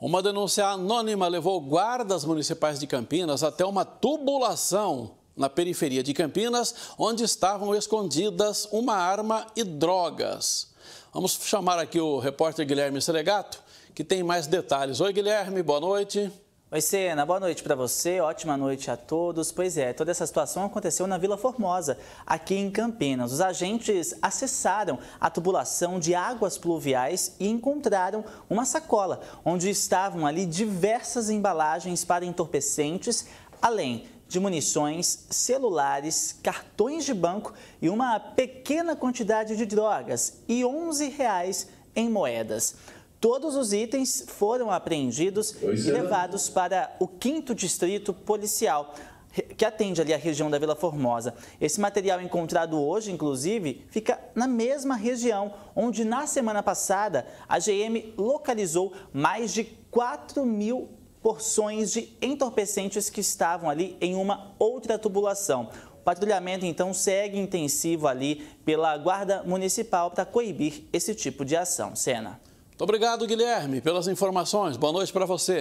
Uma denúncia anônima levou guardas municipais de Campinas até uma tubulação na periferia de Campinas, onde estavam escondidas uma arma e drogas. Vamos chamar aqui o repórter Guilherme Selegato, que tem mais detalhes. Oi, Guilherme, boa noite. Oi, Sena, boa noite para você, ótima noite a todos. Pois é, toda essa situação aconteceu na Vila Formosa, aqui em Campinas. Os agentes acessaram a tubulação de águas pluviais e encontraram uma sacola, onde estavam ali diversas embalagens para entorpecentes, além de munições, celulares, cartões de banco e uma pequena quantidade de drogas e R$ 11 em moedas. Todos os itens foram apreendidos pois e é. levados para o 5 Distrito Policial, que atende ali a região da Vila Formosa. Esse material encontrado hoje, inclusive, fica na mesma região onde na semana passada a GM localizou mais de 4 mil porções de entorpecentes que estavam ali em uma outra tubulação. O patrulhamento então segue intensivo ali pela Guarda Municipal para coibir esse tipo de ação. Sena obrigado, Guilherme, pelas informações. Boa noite para você.